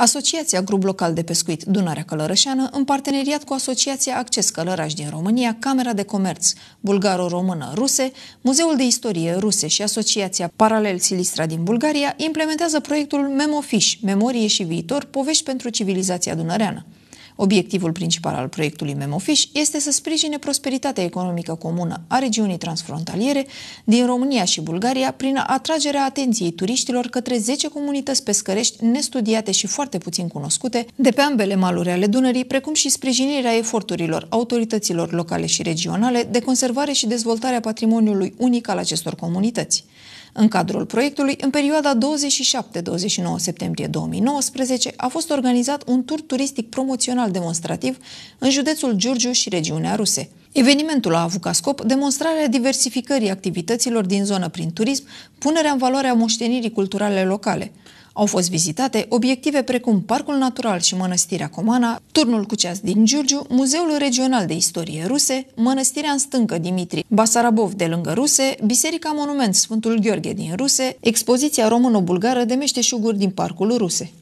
Asociația Grup Local de Pescuit Dunarea Călărășeană, în parteneriat cu Asociația Acces Călăraș din România, Camera de Comerț Bulgaro-Română Ruse, Muzeul de Istorie Ruse și Asociația Paralel Silistra din Bulgaria implementează proiectul Memofish, Memorie și Viitor, povești pentru civilizația dunăreană. Obiectivul principal al proiectului Memofish este să sprijine prosperitatea economică comună a regiunii transfrontaliere din România și Bulgaria prin atragerea atenției turiștilor către 10 comunități pescărești nestudiate și foarte puțin cunoscute de pe ambele maluri ale Dunării, precum și sprijinirea eforturilor autorităților locale și regionale de conservare și dezvoltare a patrimoniului unic al acestor comunități. În cadrul proiectului, în perioada 27-29 septembrie 2019, a fost organizat un tur turistic promoțional final demonstrativ în județul Giurgiu și regiunea ruse. Evenimentul a avut ca scop demonstrarea diversificării activităților din zonă prin turism, punerea în valoare a moștenirii culturale locale. Au fost vizitate obiective precum Parcul Natural și Mănăstirea Comana, Turnul cu ceas din Giurgiu, Muzeul Regional de Istorie Ruse, Mănăstirea în stâncă Dimitri Basarabov de lângă Ruse, Biserica Monument Sfântul Gheorghe din Ruse, expoziția română bulgară de meșteșuguri din Parcul Ruse.